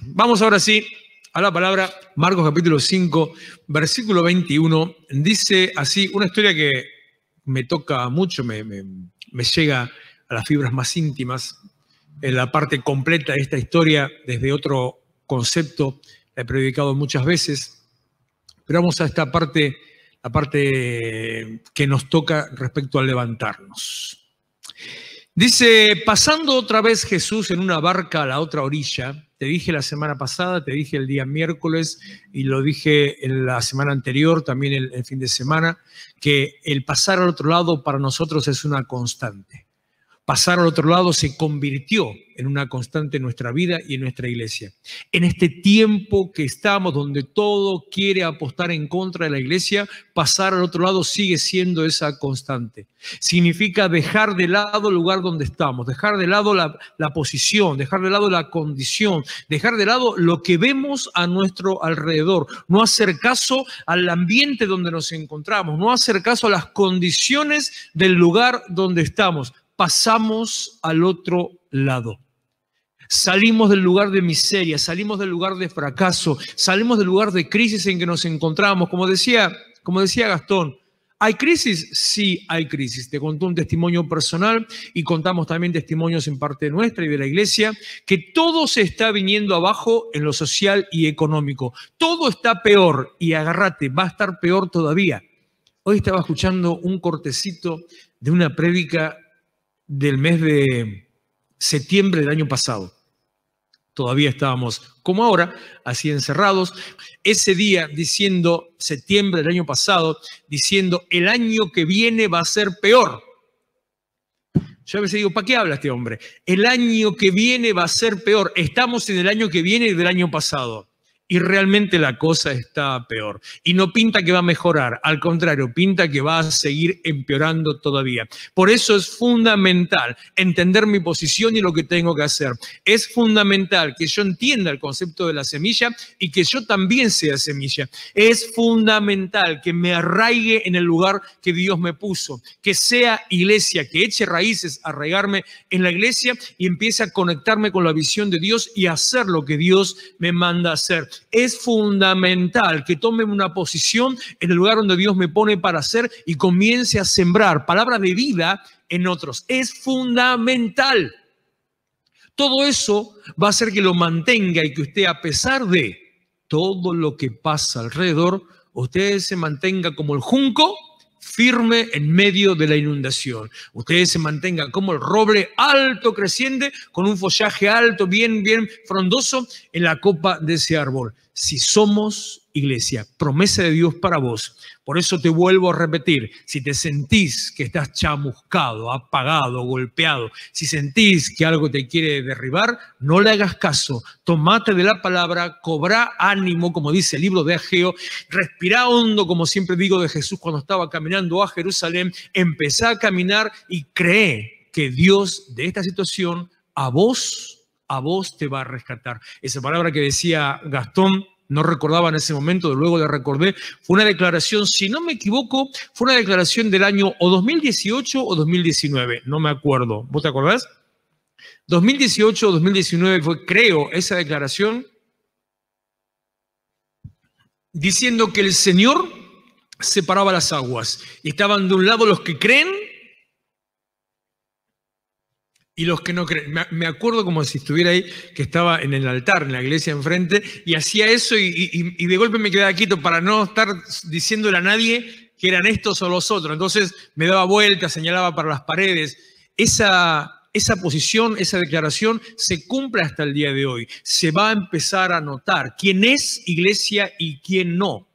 Vamos ahora sí a la palabra, Marcos capítulo 5, versículo 21. Dice así, una historia que me toca mucho, me, llega a las fibras más íntimas, en la parte completa de esta historia desde otro concepto, la he predicado muchas veces, pero vamos a esta parte, la parte que nos toca respecto al levantarnos. Dice, pasando otra vez Jesús en una barca a la otra orilla, te dije la semana pasada, te dije el día miércoles y lo dije en la semana anterior, también el, fin de semana, que el pasar al otro lado para nosotros es una constante pasar al otro lado se convirtió en una constante en nuestra vida y en nuestra iglesia. En este tiempo que estamos, donde todo quiere apostar en contra de la iglesia, pasar al otro lado sigue siendo esa constante. Significa dejar de lado el lugar donde estamos, dejar de lado la, la posición, dejar de lado la condición, dejar de lado lo que vemos a nuestro alrededor, no hacer caso al ambiente donde nos encontramos, no hacer caso a las condiciones del lugar donde estamos pasamos al otro lado. Salimos del lugar de miseria, salimos del lugar de fracaso, salimos del lugar de crisis en que nos encontramos. Como decía, como decía Gastón, ¿hay crisis? Sí, hay crisis. Te contó un testimonio personal y contamos también testimonios en parte nuestra y de la iglesia, que todo se está viniendo abajo en lo social y económico. Todo está peor y agárrate, va a estar peor todavía. Hoy estaba escuchando un cortecito de una prédica del mes de septiembre del año pasado. Todavía estábamos como ahora, así encerrados. Ese día diciendo, septiembre del año pasado, diciendo, el año que viene va a ser peor. Yo a veces digo, ¿para qué habla este hombre? El año que viene va a ser peor. Estamos en el año que viene del año pasado y realmente la cosa está peor. Y no pinta que va a mejorar, al contrario, pinta que va a seguir empeorando todavía. Por eso es fundamental entender mi posición y lo que tengo que hacer. Es fundamental que yo entienda el concepto de la semilla y que yo también sea semilla. Es fundamental que me arraigue en el lugar que Dios me puso, que sea iglesia, que eche raíces, arraigarme en la iglesia y empiece a conectarme con la visión de Dios y hacer lo que Dios me manda a hacer es fundamental que tome una posición en el lugar donde Dios me pone para hacer y comience a sembrar palabra de vida en otros. Es fundamental. Todo eso va a hacer que lo mantenga y que usted, a pesar de todo lo que pasa alrededor, usted se mantenga como el junco firme en medio de la inundación. Ustedes se mantengan como el roble alto creciente, con un follaje alto, bien, bien frondoso en la copa de ese árbol. Si somos iglesia, promesa de Dios para vos. Por eso te vuelvo a repetir, si te sentís que estás chamuscado, apagado, golpeado, si sentís que algo te quiere derribar, no le hagas caso, tomate de la palabra, cobra ánimo, como dice el libro de Ageo, respira hondo, como siempre digo de Jesús cuando estaba caminando a Jerusalén, empezá a caminar y cree que Dios de esta situación a vos, a vos te va a rescatar. Esa palabra que decía Gastón, no recordaba en ese momento, luego le recordé. Fue una declaración, si no me equivoco, fue una declaración del año o 2018 o 2019, no me acuerdo. ¿Vos te acordás? 2018 o 2019 fue, creo, esa declaración diciendo que el Señor separaba las aguas. Y estaban de un lado los que creen y los que no creen, me acuerdo como si estuviera ahí, que estaba en el altar, en la iglesia enfrente, y hacía eso y, de golpe me quedaba quieto para no estar diciéndole a nadie que eran estos o los otros. Entonces me daba vuelta, señalaba para las paredes. Esa, esa posición, esa declaración se cumple hasta el día de hoy. Se va a empezar a notar quién es iglesia y quién no.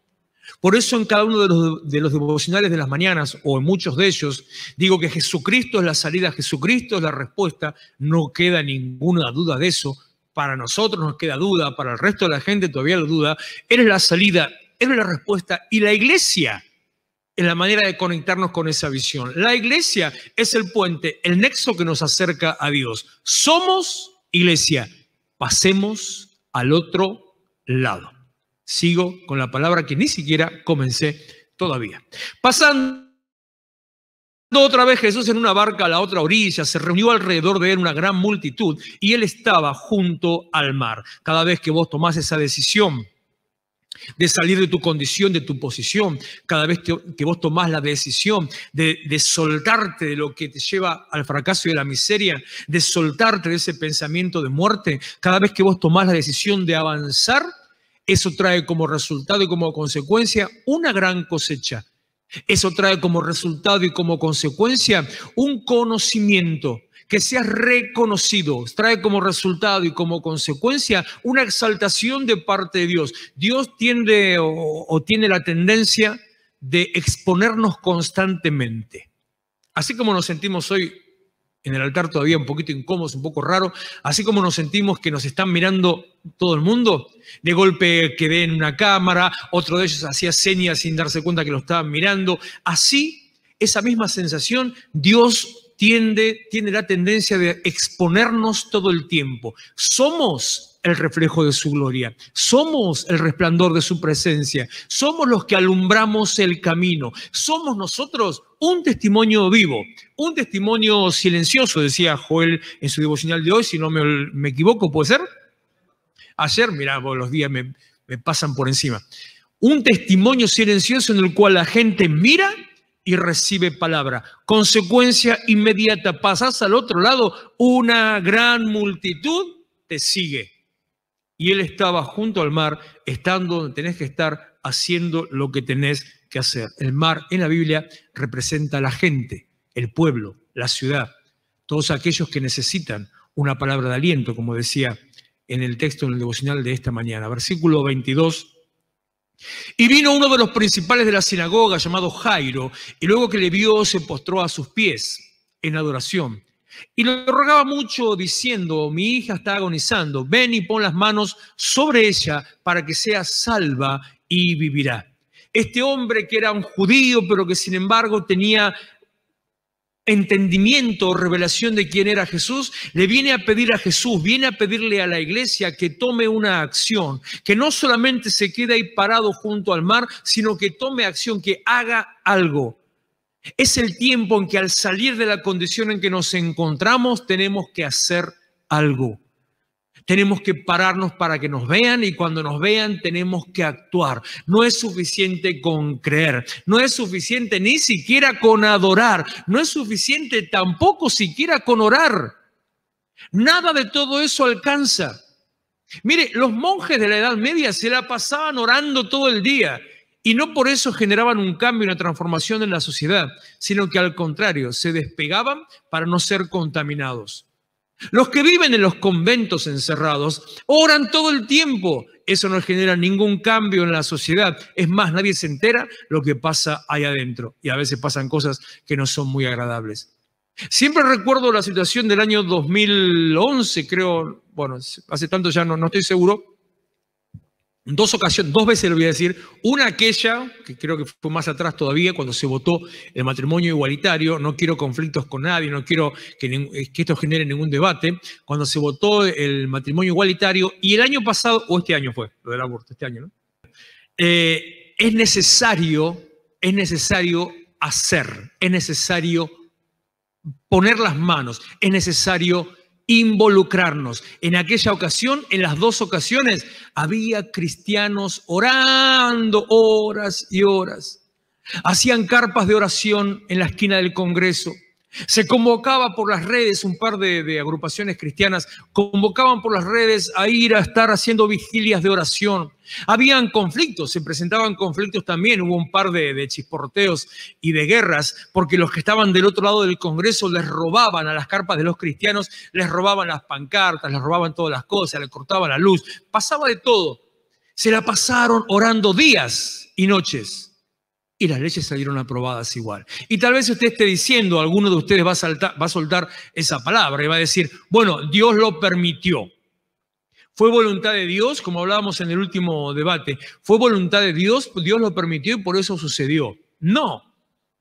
Por eso en cada uno de los, devocionales de las mañanas, o en muchos de ellos, digo que Jesucristo es la salida, Jesucristo es la respuesta, no queda ninguna duda de eso. Para nosotros nos queda duda, para el resto de la gente todavía la duda. es la salida, es la respuesta y la iglesia es la manera de conectarnos con esa visión. La iglesia es el puente, el nexo que nos acerca a Dios. Somos iglesia, pasemos al otro lado sigo con la palabra que ni siquiera comencé todavía. Pasando otra vez Jesús en una barca a la otra orilla, se reunió alrededor de él una gran multitud y él estaba junto al mar. Cada vez que vos tomás esa decisión de salir de tu condición, de tu posición, cada vez que vos tomás la decisión de, soltarte de lo que te lleva al fracaso y a la miseria, de soltarte de ese pensamiento de muerte, cada vez que vos tomás la decisión de avanzar, eso trae como resultado y como consecuencia una gran cosecha. Eso trae como resultado y como consecuencia un conocimiento que sea reconocido. Trae como resultado y como consecuencia una exaltación de parte de Dios. Dios tiende o tiene la tendencia de exponernos constantemente. Así como nos sentimos hoy en el altar todavía un poquito incómodos, un poco raro, así como nos sentimos que nos están mirando todo el mundo, de golpe ve en una cámara, otro de ellos hacía señas sin darse cuenta que lo estaban mirando, así esa misma sensación Dios tiende, tiene la tendencia de exponernos todo el tiempo. Somos el reflejo de su gloria. Somos el resplandor de su presencia. Somos los que alumbramos el camino. Somos nosotros un testimonio vivo, un testimonio silencioso, decía Joel en su devocional de hoy, si no me, equivoco, ¿puede ser? Ayer, mira, los días me, pasan por encima. Un testimonio silencioso en el cual la gente mira y recibe palabra. Consecuencia inmediata, pasas al otro lado, una gran multitud te sigue y él estaba junto al mar, estando donde tenés que estar, haciendo lo que tenés que hacer. El mar en la Biblia representa a la gente, el pueblo, la ciudad, todos aquellos que necesitan una palabra de aliento, como decía en el texto en el devocional de esta mañana, versículo 22. Y vino uno de los principales de la sinagoga llamado Jairo, y luego que le vio se postró a sus pies en adoración. Y lo rogaba mucho diciendo, mi hija está agonizando, ven y pon las manos sobre ella para que sea salva y vivirá. Este hombre que era un judío, pero que sin embargo tenía entendimiento o revelación de quién era Jesús, le viene a pedir a Jesús, viene a pedirle a la iglesia que tome una acción, que no solamente se quede ahí parado junto al mar, sino que tome acción, que haga algo. Es el tiempo en que al salir de la condición en que nos encontramos tenemos que hacer algo. Tenemos que pararnos para que nos vean y cuando nos vean tenemos que actuar. No es suficiente con creer, no es suficiente ni siquiera con adorar, no es suficiente tampoco siquiera con orar. Nada de todo eso alcanza. Mire, los monjes de la Edad Media se la pasaban orando todo el día y no por eso generaban un cambio, una transformación en la sociedad, sino que al contrario, se despegaban para no ser contaminados. Los que viven en los conventos encerrados oran todo el tiempo. Eso no genera ningún cambio en la sociedad. Es más, nadie se entera lo que pasa ahí adentro. Y a veces pasan cosas que no son muy agradables. Siempre recuerdo la situación del año 2011, creo, bueno, hace tanto ya no, no estoy seguro, dos ocasiones, dos veces lo voy a decir, una aquella, que creo que fue más atrás todavía, cuando se votó el matrimonio igualitario, no quiero conflictos con nadie, no quiero que, eh, esto genere ningún debate, cuando se votó el matrimonio igualitario, y el año pasado, o este año fue, lo del aborto, este año, ¿no? Eh, es necesario, es necesario hacer, es necesario poner las manos, es necesario involucrarnos. En aquella ocasión, en las dos ocasiones, había cristianos orando horas y horas. Hacían carpas de oración en la esquina del Congreso. Se convocaba por las redes, un par de, agrupaciones cristianas convocaban por las redes a ir a estar haciendo vigilias de oración. Habían conflictos, se presentaban conflictos también, hubo un par de, de y de guerras, porque los que estaban del otro lado del Congreso les robaban a las carpas de los cristianos, les robaban las pancartas, les robaban todas las cosas, les cortaban la luz, pasaba de todo. Se la pasaron orando días y noches y las leyes salieron aprobadas igual. Y tal vez usted esté diciendo, alguno de ustedes va a, saltar, va a soltar esa palabra y va a decir, bueno, Dios lo permitió. Fue voluntad de Dios, como hablábamos en el último debate, fue voluntad de Dios, Dios lo permitió y por eso sucedió. No,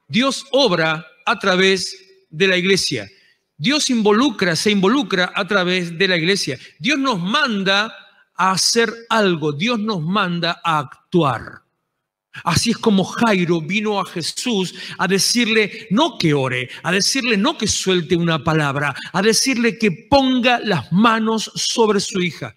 Dios obra a través de la iglesia. Dios involucra, se involucra a través de la iglesia. Dios nos manda a hacer algo, Dios nos manda a actuar. Así es como Jairo vino a Jesús a decirle no que ore, a decirle no que suelte una palabra, a decirle que ponga las manos sobre su hija.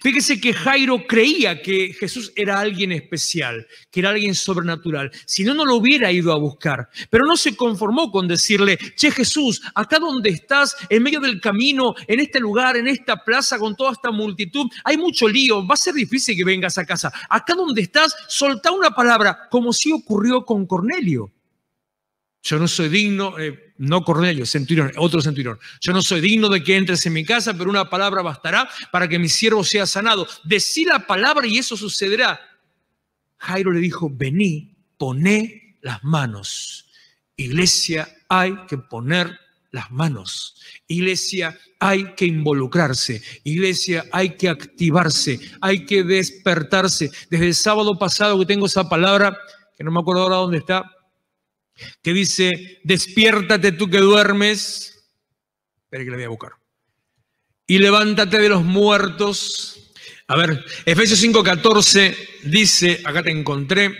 Fíjese que Jairo creía que Jesús era alguien especial, que era alguien sobrenatural. Si no, no lo hubiera ido a buscar. Pero no se conformó con decirle, che Jesús, acá donde estás, en medio del camino, en este lugar, en esta plaza, con toda esta multitud, hay mucho lío, va a ser difícil que vengas a casa. Acá donde estás, solta una palabra, como si ocurrió con Cornelio. Yo no soy digno, eh, no Cornelio, centurión, otro centurión. Yo no soy digno de que entres en mi casa, pero una palabra bastará para que mi siervo sea sanado. Decí la palabra y eso sucederá. Jairo le dijo, vení, poné las manos. Iglesia, hay que poner las manos. Iglesia, hay que involucrarse. Iglesia, hay que activarse. Hay que despertarse. Desde el sábado pasado que tengo esa palabra, que no me acuerdo ahora dónde está, que dice, despiértate tú que duermes, espera que le voy a buscar, y levántate de los muertos. A ver, Efesios 5:14 dice, acá te encontré,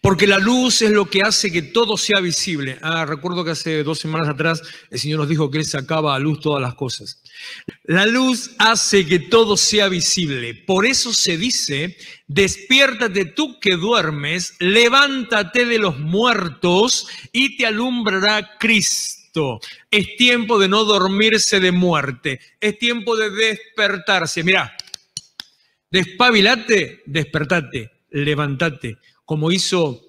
porque la luz es lo que hace que todo sea visible. Ah, recuerdo que hace dos semanas atrás el Señor nos dijo que Él sacaba a luz todas las cosas. La luz hace que todo sea visible. Por eso se dice, despiértate tú que duermes, levántate de los muertos y te alumbrará Cristo. Es tiempo de no dormirse de muerte. Es tiempo de despertarse. Mira, despabilate, despertate, levántate, Como hizo,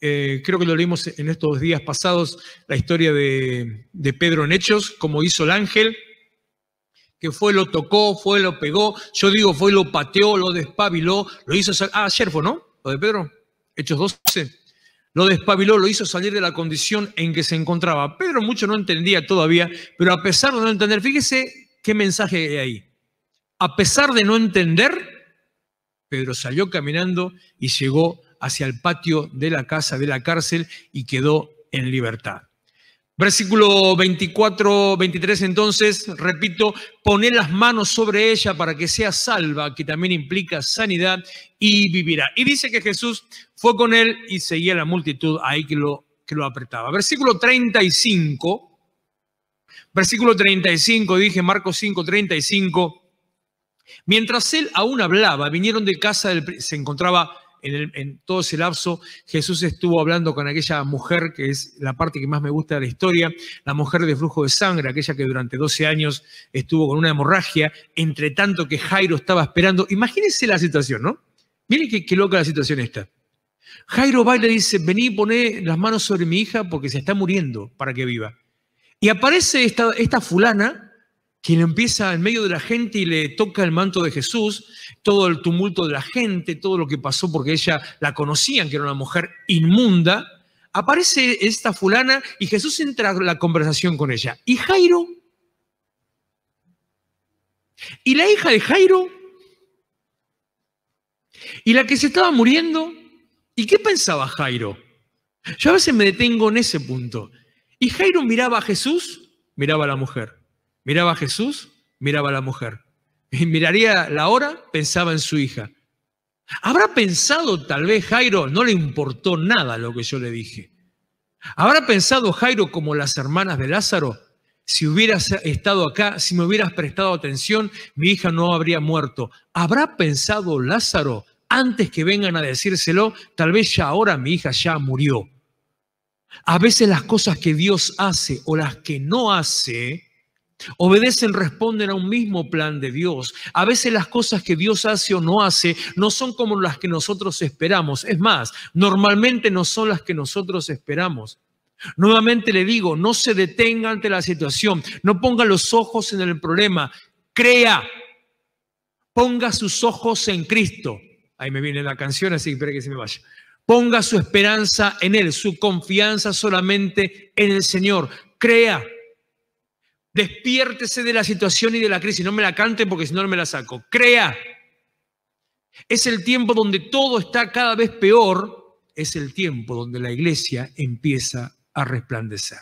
eh, creo que lo leímos en estos días pasados, la historia de, de Pedro en Hechos, como hizo el ángel que fue, lo tocó, fue, lo pegó. Yo digo, fue, lo pateó, lo despabiló, lo hizo salir. Ah, ayer ¿no? Lo de Pedro, Hechos 12. Lo despabiló, lo hizo salir de la condición en que se encontraba. Pedro mucho no entendía todavía, pero a pesar de no entender, fíjese qué mensaje hay ahí. A pesar de no entender, Pedro salió caminando y llegó hacia el patio de la casa de la cárcel y quedó en libertad. Versículo 24, 23 entonces, repito, poner las manos sobre ella para que sea salva, que también implica sanidad y vivirá. Y dice que Jesús fue con él y seguía la multitud ahí que lo, que lo apretaba. Versículo 35, versículo 35, dije Marcos 5, 35, mientras él aún hablaba, vinieron de casa, del, se encontraba en, todo ese lapso Jesús estuvo hablando con aquella mujer, que es la parte que más me gusta de la historia, la mujer de flujo de sangre, aquella que durante 12 años estuvo con una hemorragia, entre tanto que Jairo estaba esperando. Imagínense la situación, ¿no? Miren qué, loca la situación está. Jairo va y le dice, vení, poné las manos sobre mi hija porque se está muriendo para que viva. Y aparece esta fulana quien empieza en medio de la gente y le toca el manto de Jesús, todo el tumulto de la gente, todo lo que pasó porque ella la conocían, que era una mujer inmunda, aparece esta fulana y Jesús entra a la conversación con ella. ¿Y Jairo? ¿Y la hija de Jairo? ¿Y la que se estaba muriendo? ¿Y qué pensaba Jairo? Yo a veces me detengo en ese punto. ¿Y Jairo miraba a Jesús? Miraba a la mujer. Miraba a Jesús, miraba a la mujer. Y miraría la hora, pensaba en su hija. Habrá pensado tal vez Jairo, no le importó nada lo que yo le dije. Habrá pensado Jairo como las hermanas de Lázaro, si hubieras estado acá, si me hubieras prestado atención, mi hija no habría muerto. ¿Habrá pensado Lázaro antes que vengan a decírselo? Tal vez ya ahora mi hija ya murió. A veces las cosas que Dios hace o las que no hace Obedecen, responden a un mismo plan de Dios. A veces las cosas que Dios hace o no hace no son como las que nosotros esperamos. Es más, normalmente no son las que nosotros esperamos. Nuevamente le digo, no se detenga ante la situación, no ponga los ojos en el problema, crea, ponga sus ojos en Cristo. Ahí me viene la canción, así que espera que se me vaya. Ponga su esperanza en Él, su confianza solamente en el Señor. Crea, Despiértese de la situación y de la crisis. No me la cante porque si no, no me la saco. Crea. Es el tiempo donde todo está cada vez peor. Es el tiempo donde la iglesia empieza a resplandecer.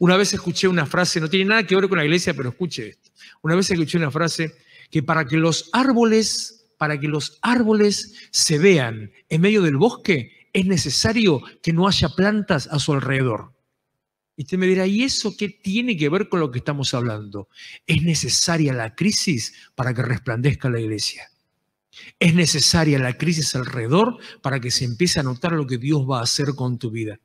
Una vez escuché una frase, no tiene nada que ver con la iglesia, pero escuche esto. Una vez escuché una frase que para que los árboles, para que los árboles se vean en medio del bosque, es necesario que no haya plantas a su alrededor. Y usted me dirá, ¿y eso qué tiene que ver con lo que estamos hablando? Es necesaria la crisis para que resplandezca la iglesia. Es necesaria la crisis alrededor para que se empiece a notar lo que Dios va a hacer con tu vida.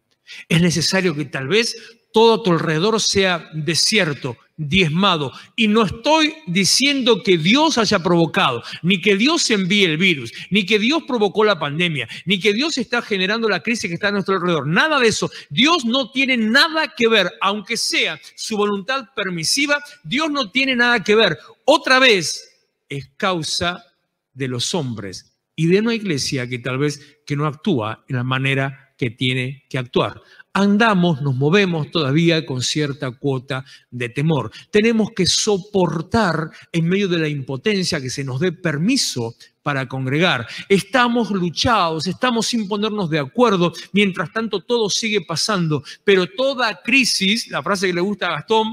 Es necesario que tal vez todo a tu alrededor sea desierto, diezmado. Y no estoy diciendo que Dios haya provocado, ni que Dios envíe el virus, ni que Dios provocó la pandemia, ni que Dios está generando la crisis que está a nuestro alrededor. Nada de eso. Dios no tiene nada que ver, aunque sea su voluntad permisiva, Dios no tiene nada que ver. Otra vez es causa de los hombres y de una iglesia que tal vez que no actúa en la manera que tiene que actuar. Andamos, nos movemos todavía con cierta cuota de temor. Tenemos que soportar en medio de la impotencia que se nos dé permiso para congregar. Estamos luchados, estamos sin ponernos de acuerdo, mientras tanto todo sigue pasando, pero toda crisis, la frase que le gusta a Gastón,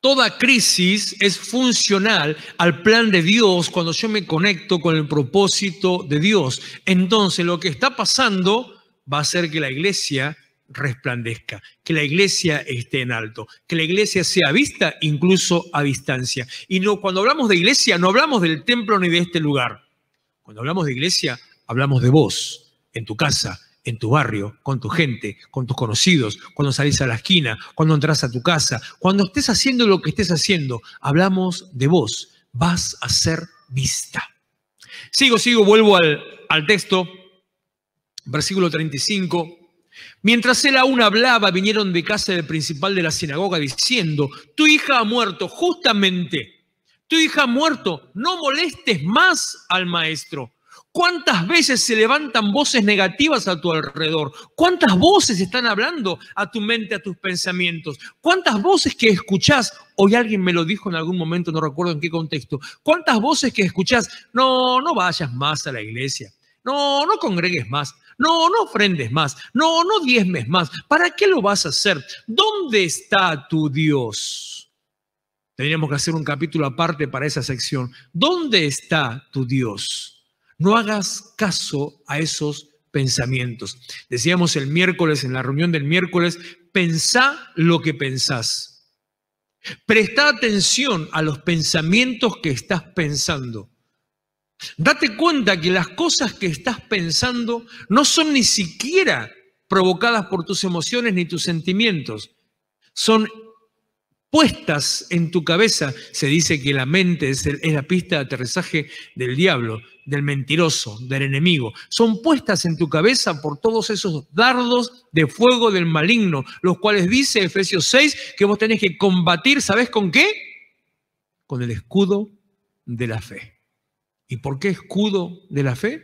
Toda crisis es funcional al plan de Dios cuando yo me conecto con el propósito de Dios. Entonces, lo que está pasando va a hacer que la iglesia resplandezca, que la iglesia esté en alto, que la iglesia sea vista incluso a distancia. Y no, cuando hablamos de iglesia no hablamos del templo ni de este lugar. Cuando hablamos de iglesia hablamos de vos, en tu casa, en tu barrio, con tu gente, con tus conocidos, cuando salís a la esquina, cuando entras a tu casa, cuando estés haciendo lo que estés haciendo, hablamos de vos, vas a ser vista. Sigo, sigo, vuelvo al, al texto. Versículo 35. Mientras él aún hablaba, vinieron de casa del principal de la sinagoga diciendo, tu hija ha muerto, justamente, tu hija ha muerto, no molestes más al maestro. ¿Cuántas veces se levantan voces negativas a tu alrededor? ¿Cuántas voces están hablando a tu mente, a tus pensamientos? ¿Cuántas voces que escuchás? Hoy alguien me lo dijo en algún momento, no recuerdo en qué contexto. ¿Cuántas voces que escuchás? No, no vayas más a la iglesia. No, no congregues más. No, no ofrendes más. No, no diezmes más. ¿Para qué lo vas a hacer? ¿Dónde está tu Dios? Tendríamos que hacer un capítulo aparte para esa sección. ¿Dónde está tu Dios? No hagas caso a esos pensamientos. Decíamos el miércoles, en la reunión del miércoles, pensá lo que pensás. Presta atención a los pensamientos que estás pensando. Date cuenta que las cosas que estás pensando no son ni siquiera provocadas por tus emociones ni tus sentimientos. Son puestas en tu cabeza. Se dice que la mente es, la pista de aterrizaje del diablo, del mentiroso, del enemigo. Son puestas en tu cabeza por todos esos dardos de fuego del maligno, los cuales dice Efesios 6 que vos tenés que combatir, ¿Sabes con qué? Con el escudo de la fe. ¿Y por qué escudo de la fe?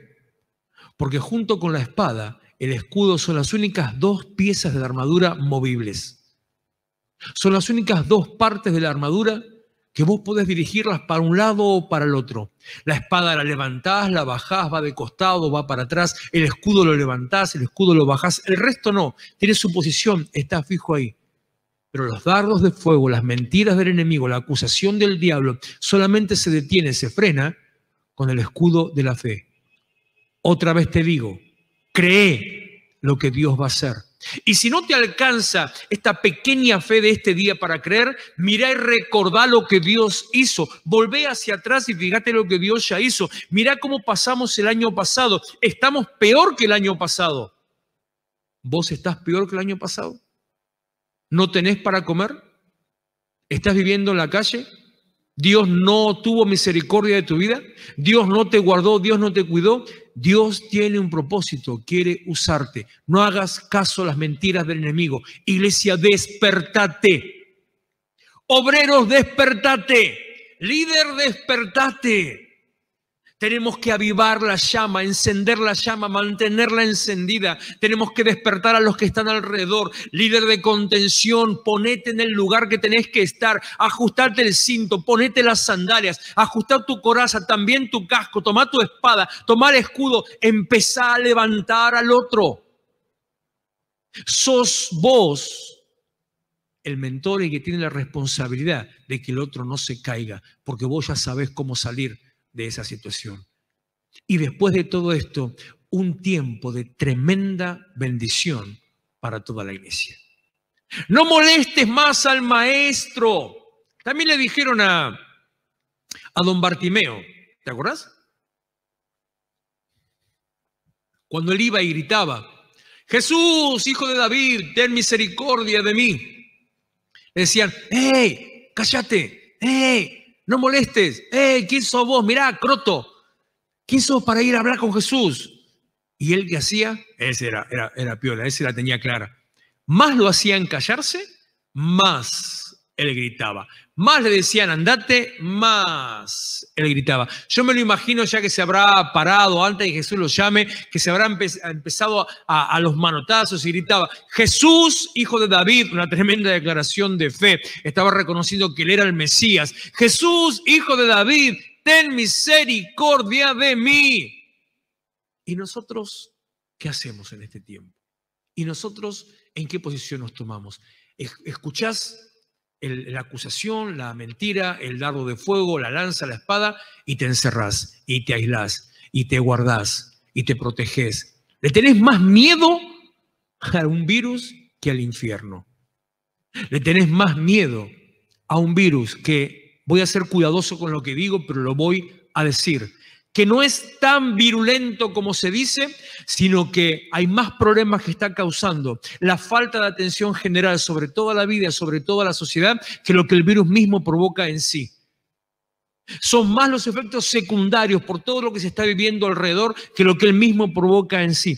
Porque junto con la espada, el escudo son las únicas dos piezas de la armadura movibles. Son las únicas dos partes de la armadura que vos podés dirigirlas para un lado o para el otro. La espada la levantás, la bajás, va de costado, va para atrás, el escudo lo levantás, el escudo lo bajás, el resto no, tiene su posición, está fijo ahí. Pero los dardos de fuego, las mentiras del enemigo, la acusación del diablo, solamente se detiene, se frena con el escudo de la fe. Otra vez te digo, cree lo que Dios va a hacer. Y si no te alcanza esta pequeña fe de este día para creer, mira y recordá lo que Dios hizo. Volvé hacia atrás y fíjate lo que Dios ya hizo. mira cómo pasamos el año pasado. Estamos peor que el año pasado. ¿Vos estás peor que el año pasado? ¿No tenés para comer? ¿Estás viviendo en la calle? Dios no tuvo misericordia de tu vida, Dios no te guardó, Dios no te cuidó. Dios tiene un propósito, quiere usarte. No hagas caso a las mentiras del enemigo. Iglesia, despertate. Obreros, despertate. Líder, despertate. Tenemos que avivar la llama, encender la llama, mantenerla encendida. Tenemos que despertar a los que están alrededor. Líder de contención, ponete en el lugar que tenés que estar. Ajustarte el cinto, ponete las sandalias, ajustar tu coraza, también tu casco, Toma tu espada, el escudo, empezar a levantar al otro. Sos vos el mentor y que tiene la responsabilidad de que el otro no se caiga, porque vos ya sabés cómo salir de esa situación. Y después de todo esto, un tiempo de tremenda bendición para toda la iglesia. No molestes más al maestro. También le dijeron a, don Bartimeo, ¿te acuerdas Cuando él iba y gritaba, Jesús, hijo de David, ten misericordia de mí. Le decían, ¡hey, cállate! eh. No molestes. ¡Eh, quién sos vos! Mirá, Croto. ¿Quién sos para ir a hablar con Jesús? Y él que hacía, ese era, era, era piola, ese la tenía clara. Más lo hacían callarse, más él gritaba. Más le decían, andate, más él gritaba. Yo me lo imagino ya que se habrá parado antes y Jesús lo llame, que se habrá empezado a, a, los manotazos y gritaba, Jesús, hijo de David, una tremenda declaración de fe. Estaba reconociendo que él era el Mesías. Jesús, hijo de David, ten misericordia de mí. ¿Y nosotros qué hacemos en este tiempo? ¿Y nosotros en qué posición nos tomamos? ¿Escuchás la acusación, la mentira, el dardo de fuego, la lanza, la espada, y te encerrás, y te aislás, y te guardás, y te proteges. Le tenés más miedo a un virus que al infierno. Le tenés más miedo a un virus que, voy a ser cuidadoso con lo que digo, pero lo voy a decir, que no es tan virulento como se dice, sino que hay más problemas que está causando la falta de atención general sobre toda la vida, sobre toda la sociedad, que lo que el virus mismo provoca en sí. Son más los efectos secundarios por todo lo que se está viviendo alrededor que lo que él mismo provoca en sí.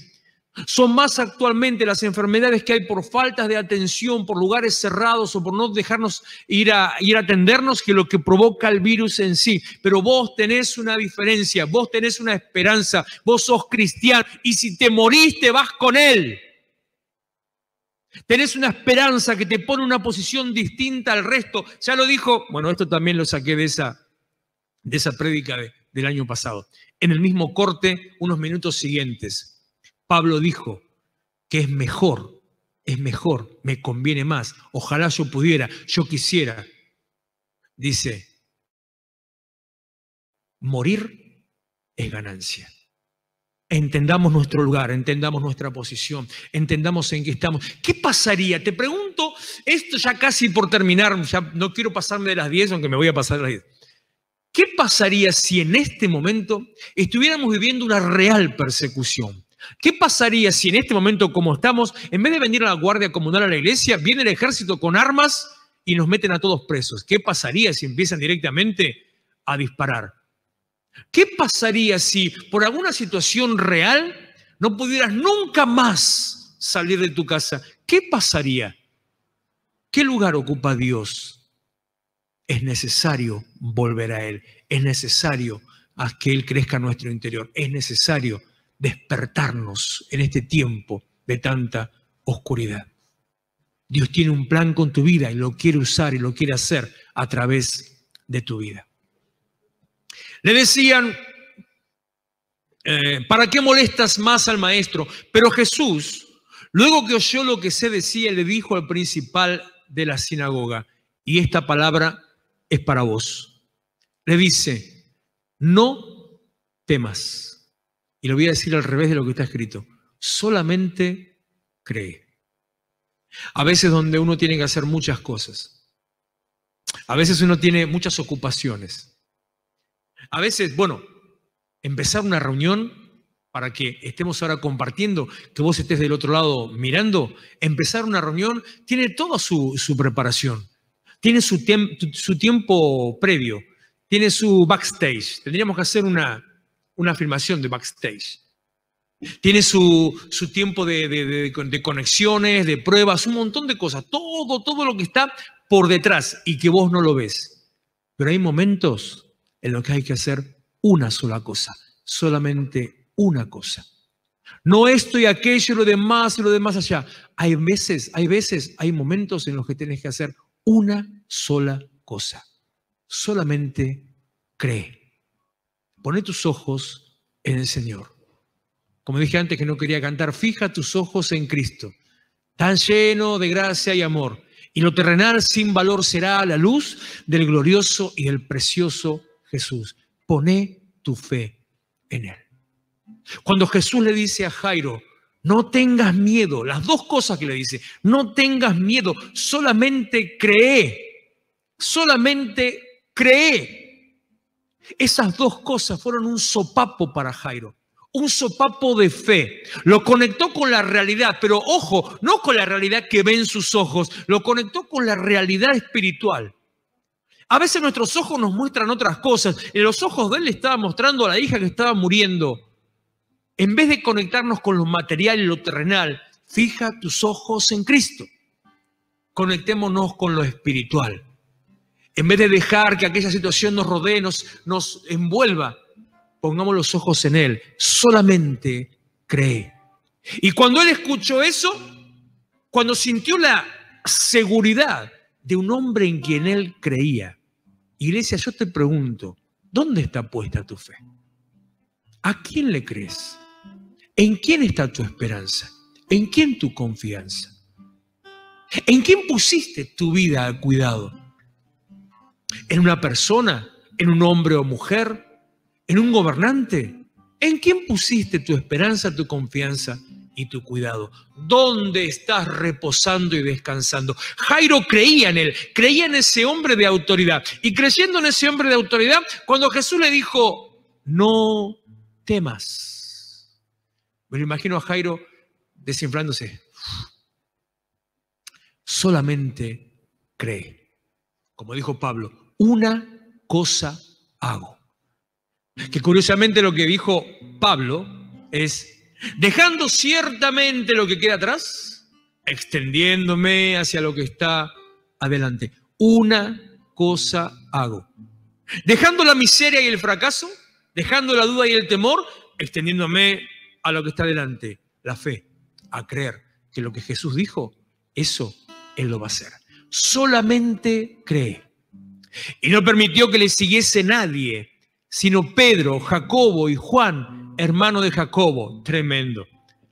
Son más actualmente las enfermedades que hay por faltas de atención, por lugares cerrados o por no dejarnos ir a, ir a atendernos que lo que provoca el virus en sí. Pero vos tenés una diferencia, vos tenés una esperanza, vos sos cristiano y si te moriste vas con él. Tenés una esperanza que te pone una posición distinta al resto. Ya lo dijo, bueno, esto también lo saqué de esa, de esa prédica del año pasado. En el mismo corte, unos minutos siguientes Pablo dijo que es mejor, es mejor, me conviene más, ojalá yo pudiera, yo quisiera. Dice, morir es ganancia. Entendamos nuestro lugar, entendamos nuestra posición, entendamos en qué estamos. ¿Qué pasaría? Te pregunto, esto ya casi por terminar, ya no quiero pasarme de las 10, aunque me voy a pasar de las 10. ¿Qué pasaría si en este momento estuviéramos viviendo una real persecución? ¿Qué pasaría si en este momento, como estamos, en vez de venir a la Guardia Comunal a la iglesia, viene el ejército con armas y nos meten a todos presos? ¿Qué pasaría si empiezan directamente a disparar? ¿Qué pasaría si por alguna situación real no pudieras nunca más salir de tu casa? ¿Qué pasaría? ¿Qué lugar ocupa Dios? Es necesario volver a Él, es necesario a que Él crezca en nuestro interior, es necesario despertarnos en este tiempo de tanta oscuridad. Dios tiene un plan con tu vida y lo quiere usar y lo quiere hacer a través de tu vida. Le decían, eh, ¿para qué molestas más al maestro? Pero Jesús, luego que oyó lo que se decía, le dijo al principal de la sinagoga, y esta palabra es para vos. Le dice, no temas. Y lo voy a decir al revés de lo que está escrito. Solamente cree. A veces donde uno tiene que hacer muchas cosas. A veces uno tiene muchas ocupaciones. A veces, bueno, empezar una reunión para que estemos ahora compartiendo, que vos estés del otro lado mirando, empezar una reunión tiene toda su, preparación, tiene su, su tiempo previo, tiene su backstage. Tendríamos que hacer una, una afirmación de backstage. Tiene su, tiempo de, de, conexiones, de pruebas, un montón de cosas. Todo, todo lo que está por detrás y que vos no lo ves. Pero hay momentos en los que hay que hacer una sola cosa, solamente una cosa. No esto y aquello y lo demás y lo demás allá. Hay veces, hay veces, hay momentos en los que tienes que hacer una sola cosa. Solamente cree. Pone tus ojos en el Señor. Como dije antes que no quería cantar, fija tus ojos en Cristo, tan lleno de gracia y amor. Y lo terrenal sin valor será la luz del glorioso y el precioso Jesús. Pone tu fe en Él. Cuando Jesús le dice a Jairo, no tengas miedo, las dos cosas que le dice, no tengas miedo, solamente cree, solamente cree. Esas dos cosas fueron un sopapo para Jairo, un sopapo de fe. Lo conectó con la realidad, pero ojo, no con la realidad que ven sus ojos, lo conectó con la realidad espiritual. A veces nuestros ojos nos muestran otras cosas. En los ojos de él estaba mostrando a la hija que estaba muriendo. En vez de conectarnos con lo material y lo terrenal, fija tus ojos en Cristo. Conectémonos con lo espiritual. En vez de dejar que aquella situación nos rodee, nos, envuelva, pongamos los ojos en Él. Solamente cree. Y cuando Él escuchó eso, cuando sintió la seguridad de un hombre en quien Él creía, iglesia, yo te pregunto, ¿dónde está puesta tu fe? ¿A quién le crees? ¿En quién está tu esperanza? ¿En quién tu confianza? ¿En quién pusiste tu vida a cuidado? en una persona, en un hombre o mujer, en un gobernante. ¿En quién pusiste tu esperanza, tu confianza y tu cuidado? ¿Dónde estás reposando y descansando? Jairo creía en él, creía en ese hombre de autoridad. Y creyendo en ese hombre de autoridad, cuando Jesús le dijo, no temas. Me lo imagino a Jairo desinflándose. Solamente cree. Como dijo Pablo, una cosa hago. Que curiosamente lo que dijo Pablo es, dejando ciertamente lo que queda atrás, extendiéndome hacia lo que está adelante. Una cosa hago. Dejando la miseria y el fracaso, dejando la duda y el temor, extendiéndome a lo que está adelante, la fe, a creer que lo que Jesús dijo, eso Él lo va a hacer. Solamente cree. Y no permitió que le siguiese nadie, sino Pedro, Jacobo y Juan, hermano de Jacobo. Tremendo.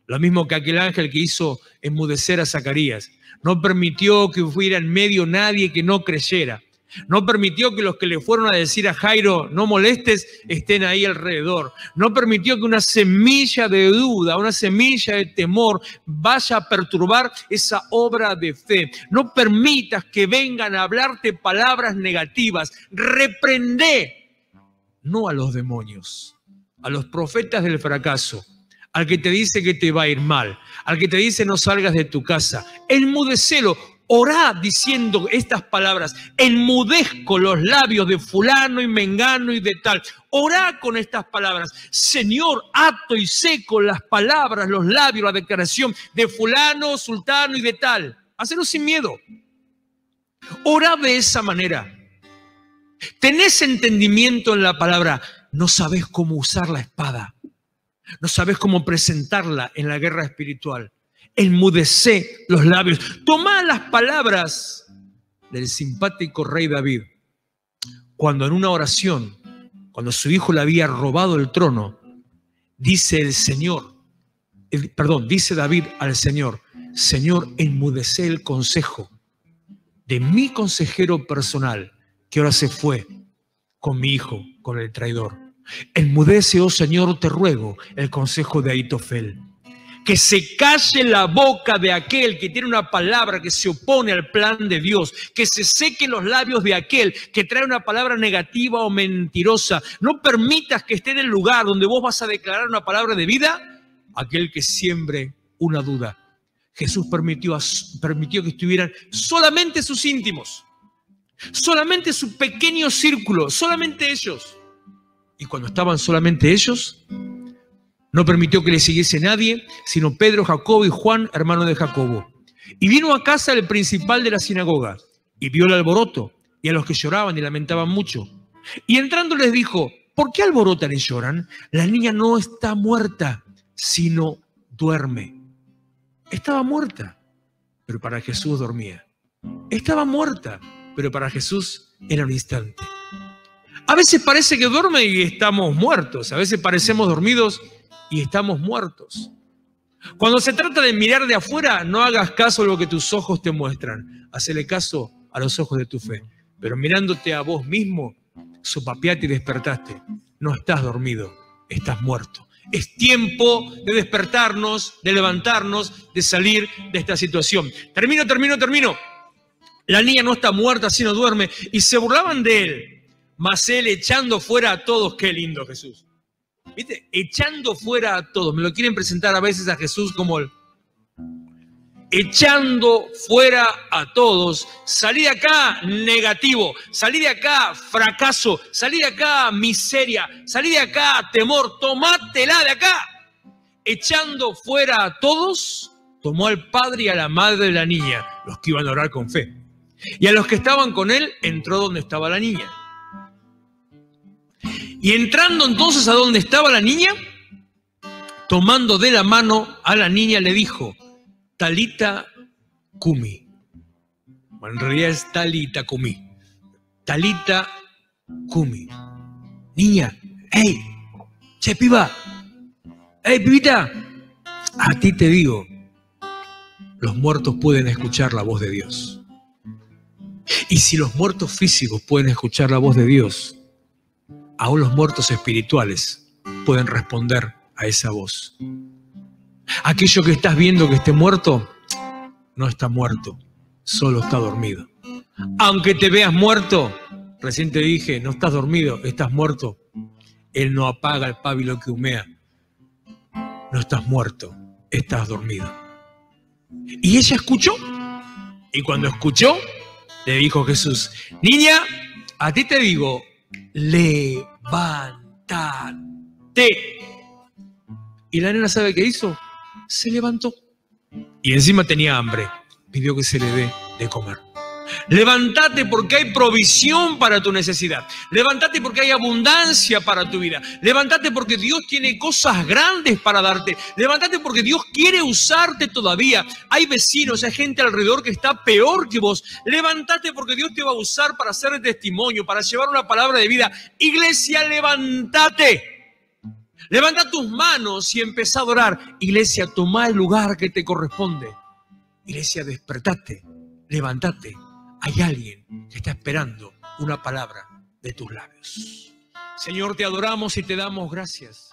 Lo mismo que aquel ángel que hizo enmudecer a Zacarías. No permitió que hubiera en medio nadie que no creyera. No permitió que los que le fueron a decir a Jairo, no molestes, estén ahí alrededor. No permitió que una semilla de duda, una semilla de temor vaya a perturbar esa obra de fe. No permitas que vengan a hablarte palabras negativas. Reprende, no a los demonios, a los profetas del fracaso, al que te dice que te va a ir mal, al que te dice no salgas de tu casa. Enmudecelo, orá diciendo estas palabras, enmudezco los labios de fulano y mengano y de tal. Orá con estas palabras, Señor, ato y seco las palabras, los labios, la declaración de fulano, sultano y de tal. Hacelo sin miedo. Ora de esa manera. Tenés entendimiento en la palabra, no sabes cómo usar la espada, no sabés cómo presentarla en la guerra espiritual enmudecé los labios. toma las palabras del simpático rey David, cuando en una oración, cuando su hijo le había robado el trono, dice el Señor, perdón, dice David al Señor, Señor, enmudece el consejo de mi consejero personal, que ahora se fue con mi hijo, con el traidor. Enmudece, oh Señor, te ruego, el consejo de Aitofel que se calle la boca de aquel que tiene una palabra que se opone al plan de Dios, que se sequen los labios de aquel que trae una palabra negativa o mentirosa. No permitas que esté en el lugar donde vos vas a declarar una palabra de vida aquel que siembre una duda. Jesús permitió, permitió que estuvieran solamente sus íntimos, solamente su pequeño círculo, solamente ellos. Y cuando estaban solamente ellos, no permitió que le siguiese nadie, sino Pedro, Jacobo y Juan, hermano de Jacobo. Y vino a casa el principal de la sinagoga, y vio el alboroto, y a los que lloraban y lamentaban mucho. Y entrando les dijo, ¿por qué alborotan y lloran? La niña no está muerta, sino duerme. Estaba muerta, pero para Jesús dormía. Estaba muerta, pero para Jesús era un instante. A veces parece que duerme y estamos muertos, a veces parecemos dormidos y estamos muertos. Cuando se trata de mirar de afuera, no hagas caso a lo que tus ojos te muestran. Hacele caso a los ojos de tu fe. Pero mirándote a vos mismo, sopapiate y despertaste. No estás dormido, estás muerto. Es tiempo de despertarnos, de levantarnos, de salir de esta situación. Termino, termino, termino. La niña no está muerta, sino duerme. Y se burlaban de él. Mas él echando fuera a todos, qué lindo Jesús. Echando fuera a todos. Me lo quieren presentar a veces a Jesús como el echando fuera a todos. Salí de acá negativo, salí de acá fracaso, salí de acá miseria, salí de acá temor, tomátela de acá. Echando fuera a todos, tomó al padre y a la madre de la niña, los que iban a orar con fe. Y a los que estaban con él, entró donde estaba la niña. Y entrando entonces a donde estaba la niña, tomando de la mano a la niña le dijo, Talita Kumi. Bueno, en realidad es Talita Kumi. Talita Kumi. Niña, hey, che piba, hey pibita, a ti te digo, los muertos pueden escuchar la voz de Dios. Y si los muertos físicos pueden escuchar la voz de Dios, aún los muertos espirituales pueden responder a esa voz. Aquello que estás viendo que esté muerto, no está muerto, solo está dormido. Aunque te veas muerto, recién te dije, no estás dormido, estás muerto. Él no apaga el pábilo que humea. No estás muerto, estás dormido. Y ella escuchó. Y cuando escuchó, le dijo Jesús, niña, a ti te digo, le levántate. Y la nena sabe qué hizo. Se levantó. Y encima tenía hambre. Pidió que se le dé de comer. Levántate porque hay provisión para tu necesidad. Levántate porque hay abundancia para tu vida. Levántate porque Dios tiene cosas grandes para darte. Levántate porque Dios quiere usarte todavía. Hay vecinos, hay gente alrededor que está peor que vos. Levántate porque Dios te va a usar para hacer testimonio, para llevar una palabra de vida. Iglesia, levántate. Levanta tus manos y empieza a orar. Iglesia, toma el lugar que te corresponde. Iglesia, despertate, levántate hay alguien que está esperando una palabra de tus labios. Señor, te adoramos y te damos gracias.